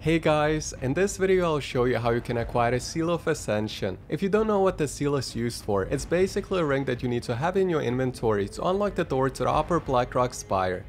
Hey guys, in this video I'll show you how you can acquire a Seal of Ascension. If you don't know what the Seal is used for, it's basically a ring that you need to have in your inventory to unlock the door to the Upper Blackrock Spire.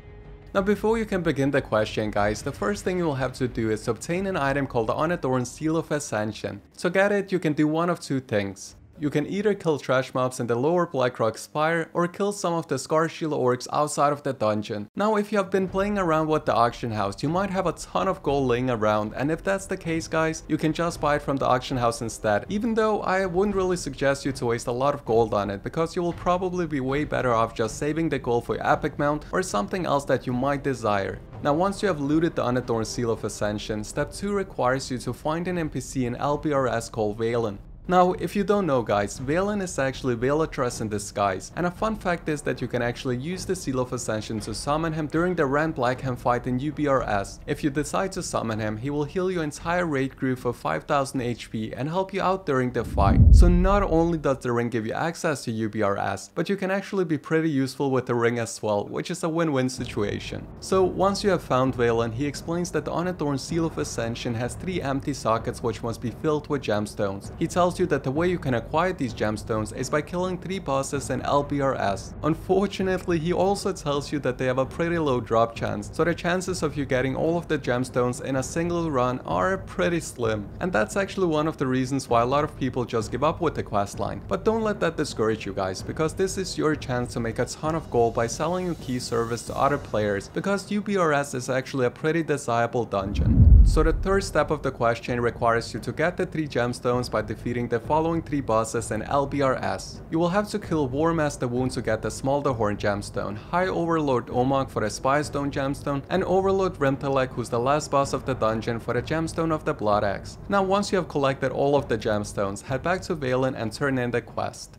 Now before you can begin the question guys, the first thing you'll have to do is obtain an item called the Unadorned Seal of Ascension. To get it, you can do one of two things. You can either kill trash mobs in the lower Blackrock Spire or kill some of the Scarshield orcs outside of the dungeon. Now if you have been playing around with the auction house, you might have a ton of gold laying around and if that's the case guys, you can just buy it from the auction house instead, even though I wouldn't really suggest you to waste a lot of gold on it because you will probably be way better off just saving the gold for your epic mount or something else that you might desire. Now once you have looted the Unadorned Seal of Ascension, step 2 requires you to find an NPC in LBRS called Valen. Now, if you don't know guys, Valen is actually Velatras in disguise, and a fun fact is that you can actually use the Seal of Ascension to summon him during the Ram Blackham fight in UBRS. If you decide to summon him, he will heal your entire raid crew for 5000 HP and help you out during the fight. So not only does the ring give you access to UBRS, but you can actually be pretty useful with the ring as well, which is a win-win situation. So once you have found Valen, he explains that the Unadorned Seal of Ascension has three empty sockets which must be filled with gemstones. He tells you that the way you can acquire these gemstones is by killing 3 bosses in LBRS. Unfortunately, he also tells you that they have a pretty low drop chance, so the chances of you getting all of the gemstones in a single run are pretty slim. And that's actually one of the reasons why a lot of people just give up with the questline. But don't let that discourage you guys, because this is your chance to make a ton of gold by selling your key service to other players, because UBRS is actually a pretty desirable dungeon. So the third step of the question requires you to get the 3 gemstones by defeating the following 3 bosses in LBRS. You will have to kill Warmass the Wound to get the Smolderhorn gemstone, High Overlord Omog for the Spy Stone gemstone, and Overlord Remtelek who's the last boss of the dungeon for the gemstone of the Blood Axe. Now once you have collected all of the gemstones, head back to Valen and turn in the quest.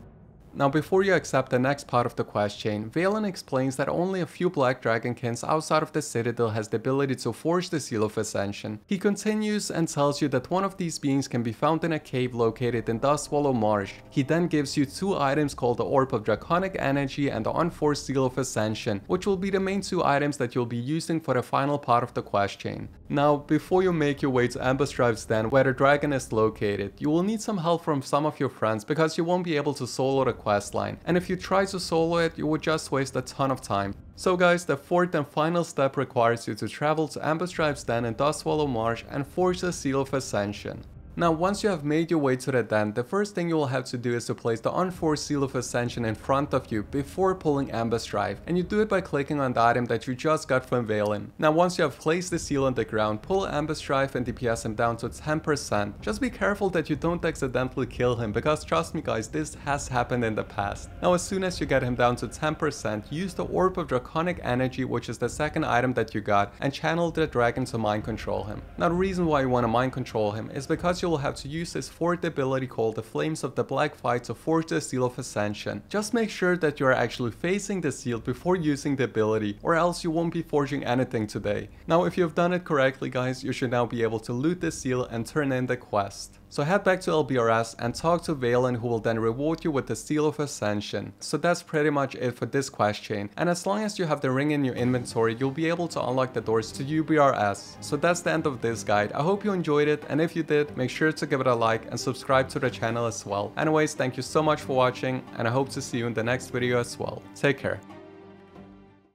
Now before you accept the next part of the question, Valen explains that only a few Black Dragonkins outside of the Citadel has the ability to forge the Seal of Ascension. He continues and tells you that one of these beings can be found in a cave located in Dustwallow Marsh. He then gives you two items called the Orb of Draconic Energy and the Unforced Seal of Ascension, which will be the main two items that you'll be using for the final part of the question. Now, before you make your way to Ambush Drive Stand where the dragon is located, you will need some help from some of your friends because you won't be able to solo the quest line, and if you try to solo it, you would just waste a ton of time. So guys, the fourth and final step requires you to travel to Ambush Tribe's Den in Dustwallow Marsh and forge the Seal of Ascension. Now once you have made your way to the den, the first thing you will have to do is to place the unforced seal of ascension in front of you before pulling Ambush Drive and you do it by clicking on the item that you just got from Valen. Now once you have placed the seal on the ground, pull Ambush Drive and DPS him down to 10%. Just be careful that you don't accidentally kill him because trust me guys, this has happened in the past. Now as soon as you get him down to 10%, use the Orb of Draconic Energy which is the second item that you got and channel the dragon to mind control him. Now the reason why you want to mind control him is because you will have to use this fourth ability called the Flames of the Black Fight to forge the Seal of Ascension. Just make sure that you are actually facing the seal before using the ability or else you won't be forging anything today. Now if you have done it correctly guys, you should now be able to loot the seal and turn in the quest. So head back to LBRS and talk to Valen who will then reward you with the Seal of Ascension. So that's pretty much it for this quest chain and as long as you have the ring in your inventory you'll be able to unlock the doors to UBRS. So that's the end of this guide, I hope you enjoyed it and if you did make sure to give it a like and subscribe to the channel as well. Anyways thank you so much for watching and I hope to see you in the next video as well. Take care.